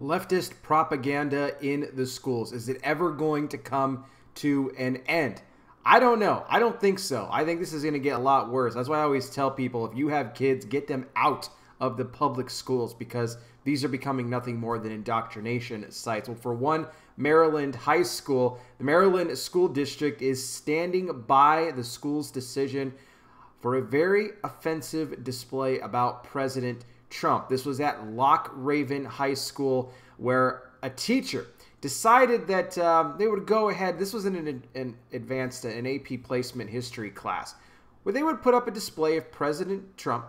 leftist propaganda in the schools? Is it ever going to come to an end? I don't know. I don't think so. I think this is going to get a lot worse. That's why I always tell people if you have kids, get them out of the public schools because these are becoming nothing more than indoctrination sites. Well, for one, Maryland High School, the Maryland School District is standing by the school's decision for a very offensive display about President Trump. This was at Lock Raven High School, where a teacher decided that um, they would go ahead. This was in an, an advanced, an AP placement history class, where they would put up a display of President Trump,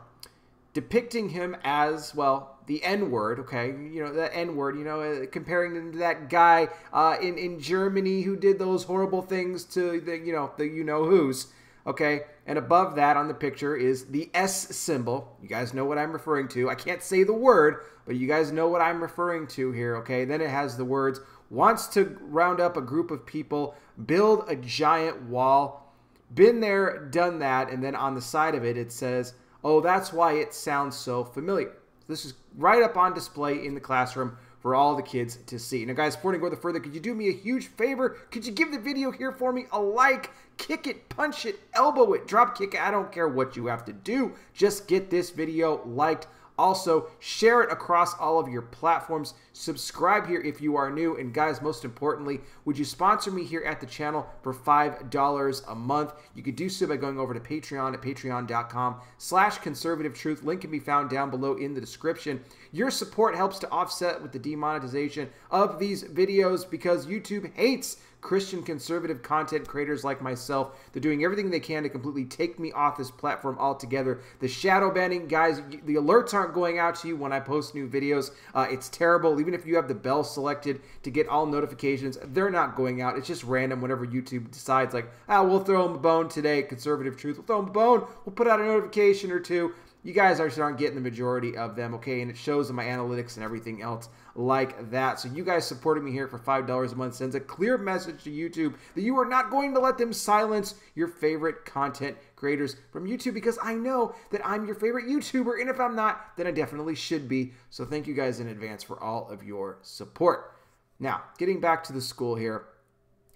depicting him as well the N word, okay, you know the N word, you know, uh, comparing him to that guy uh, in in Germany who did those horrible things to the you know the you know who's okay? And above that on the picture is the S symbol. You guys know what I'm referring to. I can't say the word, but you guys know what I'm referring to here, okay? Then it has the words wants to round up a group of people, build a giant wall. Been there, done that, and then on the side of it it says, "Oh, that's why it sounds so familiar." This is right up on display in the classroom for all the kids to see. Now, guys, before we go further, could you do me a huge favor? Could you give the video here for me a like? Kick it, punch it, elbow it, drop kick it. I don't care what you have to do. Just get this video liked also, share it across all of your platforms. Subscribe here if you are new. And guys, most importantly, would you sponsor me here at the channel for $5 a month? You could do so by going over to Patreon at patreon.com slash conservative truth. Link can be found down below in the description. Your support helps to offset with the demonetization of these videos because YouTube hates Christian conservative content creators like myself. They're doing everything they can to completely take me off this platform altogether. The shadow banning, guys, the alerts aren't going out to you when I post new videos. Uh, it's terrible. Even if you have the bell selected to get all notifications, they're not going out. It's just random whenever YouTube decides, like, ah, we'll throw them a bone today, conservative truth. We'll throw them a bone. We'll put out a notification or two you guys aren't getting the majority of them, okay? And it shows in my analytics and everything else like that. So you guys supporting me here for $5 a month sends a clear message to YouTube that you are not going to let them silence your favorite content creators from YouTube because I know that I'm your favorite YouTuber. And if I'm not, then I definitely should be. So thank you guys in advance for all of your support. Now, getting back to the school here,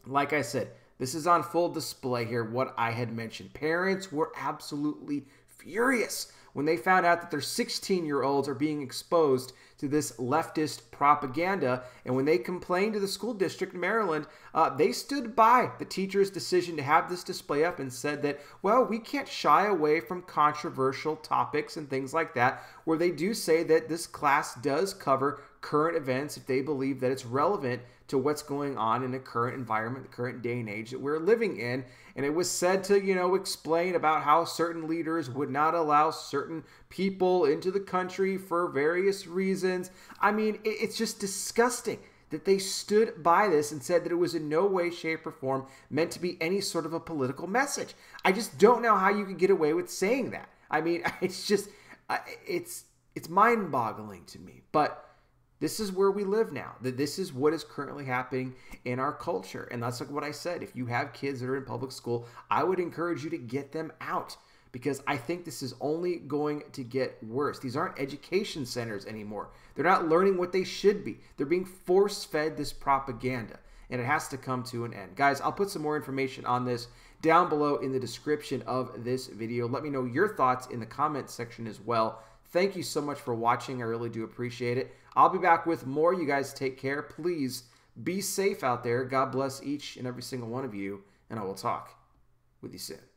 like I said, this is on full display here, what I had mentioned. Parents were absolutely furious when they found out that their 16 year olds are being exposed to this leftist propaganda. And when they complained to the school district in Maryland, uh, they stood by the teacher's decision to have this display up and said that, well, we can't shy away from controversial topics and things like that, where they do say that this class does cover current events if they believe that it's relevant to what's going on in the current environment, the current day and age that we're living in. And it was said to, you know, explain about how certain leaders would not allow certain people into the country for various reasons. I mean, it's just disgusting that they stood by this and said that it was in no way, shape, or form meant to be any sort of a political message. I just don't know how you could get away with saying that. I mean, it's just, it's it's mind-boggling to me. But this is where we live now. That this is what is currently happening in our culture. And that's like what I said. If you have kids that are in public school, I would encourage you to get them out because I think this is only going to get worse. These aren't education centers anymore. They're not learning what they should be. They're being force fed this propaganda, and it has to come to an end. Guys, I'll put some more information on this down below in the description of this video. Let me know your thoughts in the comments section as well. Thank you so much for watching. I really do appreciate it. I'll be back with more. You guys take care. Please be safe out there. God bless each and every single one of you, and I will talk with you soon.